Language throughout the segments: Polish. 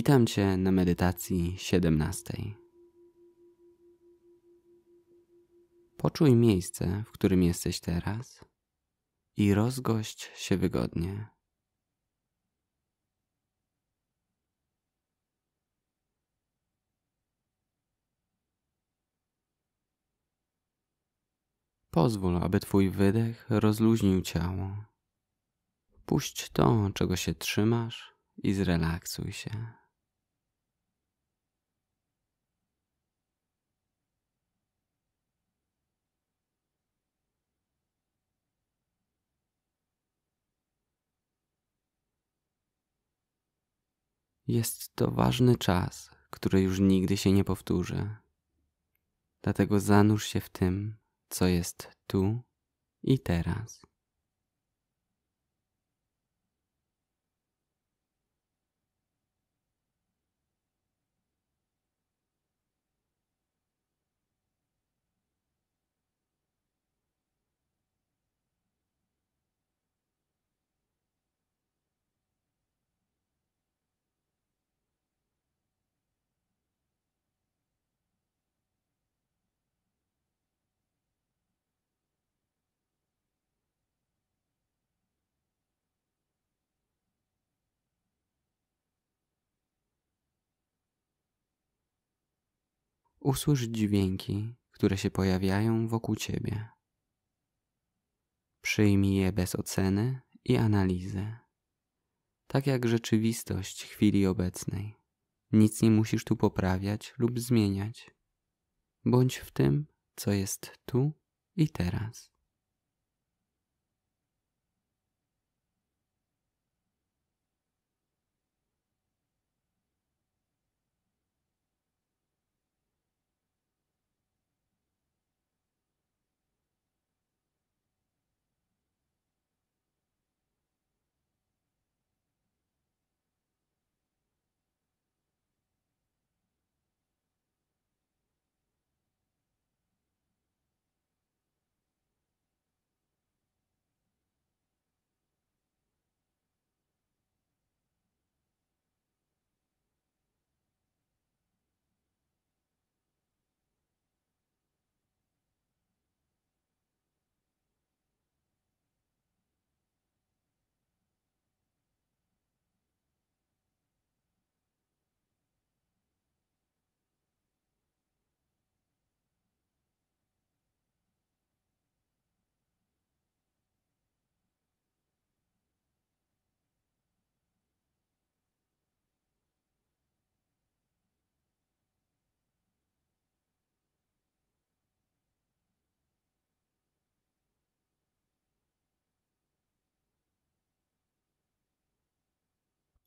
Witam Cię na medytacji 17. Poczuj miejsce, w którym jesteś teraz i rozgość się wygodnie. Pozwól, aby Twój wydech rozluźnił ciało. Puść to, czego się trzymasz i zrelaksuj się. Jest to ważny czas, który już nigdy się nie powtórzy. Dlatego zanurz się w tym, co jest tu i teraz. Usłysz dźwięki, które się pojawiają wokół ciebie. Przyjmij je bez oceny i analizy. Tak jak rzeczywistość chwili obecnej. Nic nie musisz tu poprawiać lub zmieniać. Bądź w tym, co jest tu i teraz.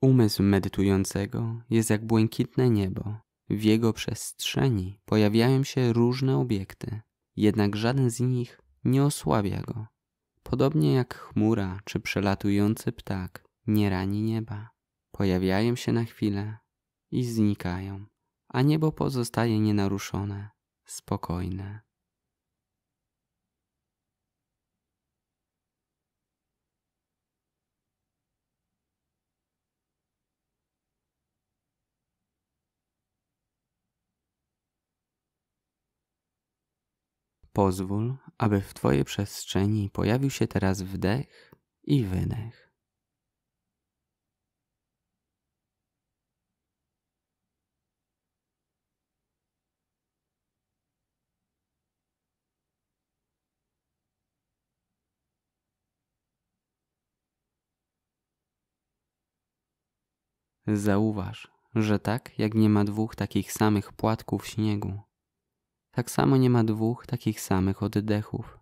Umysł medytującego jest jak błękitne niebo. W jego przestrzeni pojawiają się różne obiekty, jednak żaden z nich nie osłabia go. Podobnie jak chmura czy przelatujący ptak nie rani nieba. Pojawiają się na chwilę i znikają, a niebo pozostaje nienaruszone, spokojne. Pozwól, aby w Twojej przestrzeni pojawił się teraz wdech i wydech. Zauważ, że tak jak nie ma dwóch takich samych płatków śniegu, tak samo nie ma dwóch takich samych oddechów.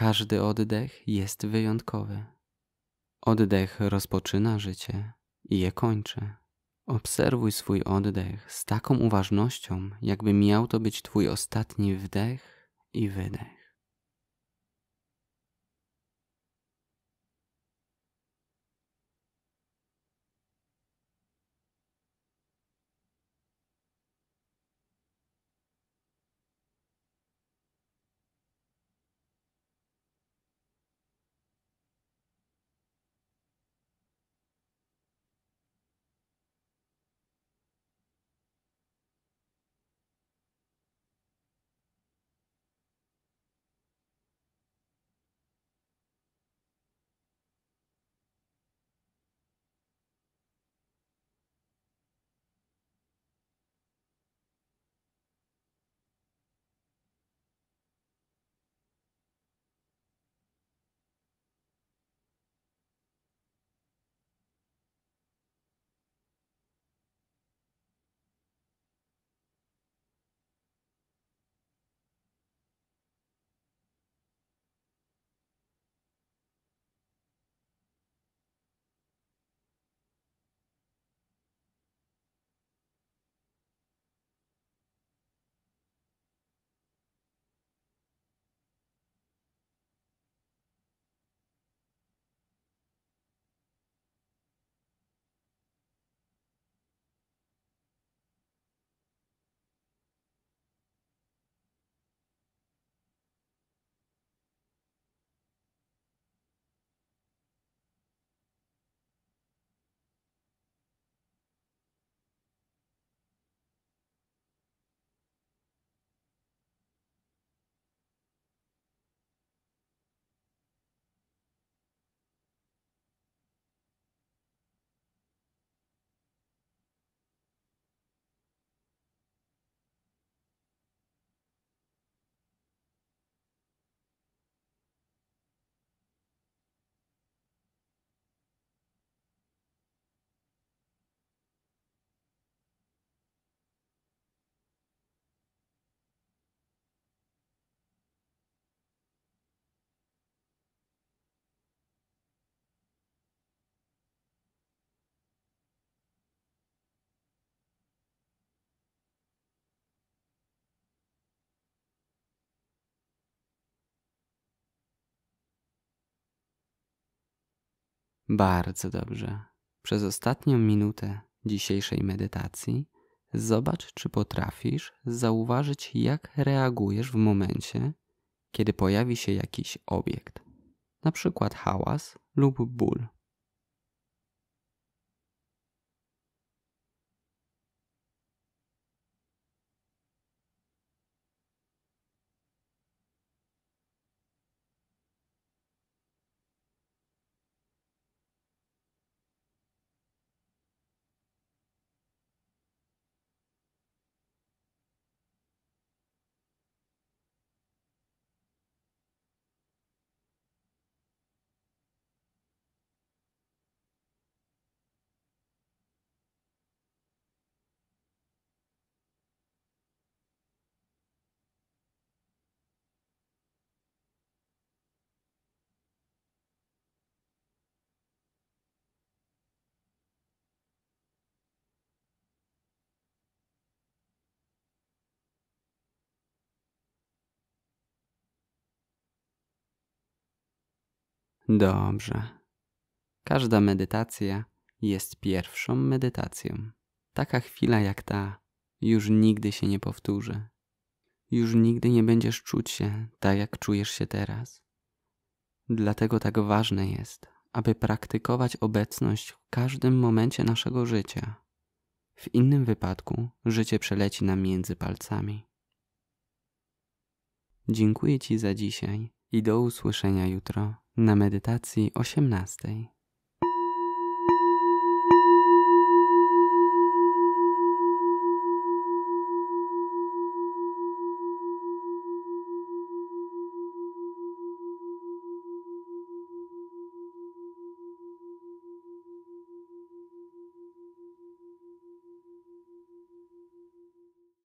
Każdy oddech jest wyjątkowy. Oddech rozpoczyna życie i je kończy. Obserwuj swój oddech z taką uważnością, jakby miał to być Twój ostatni wdech i wydech. Bardzo dobrze. Przez ostatnią minutę dzisiejszej medytacji zobacz, czy potrafisz zauważyć, jak reagujesz w momencie, kiedy pojawi się jakiś obiekt, na przykład hałas lub ból. Dobrze. Każda medytacja jest pierwszą medytacją. Taka chwila jak ta już nigdy się nie powtórzy. Już nigdy nie będziesz czuć się tak, jak czujesz się teraz. Dlatego tak ważne jest, aby praktykować obecność w każdym momencie naszego życia. W innym wypadku życie przeleci nam między palcami. Dziękuję Ci za dzisiaj i do usłyszenia jutro na medytacji 18.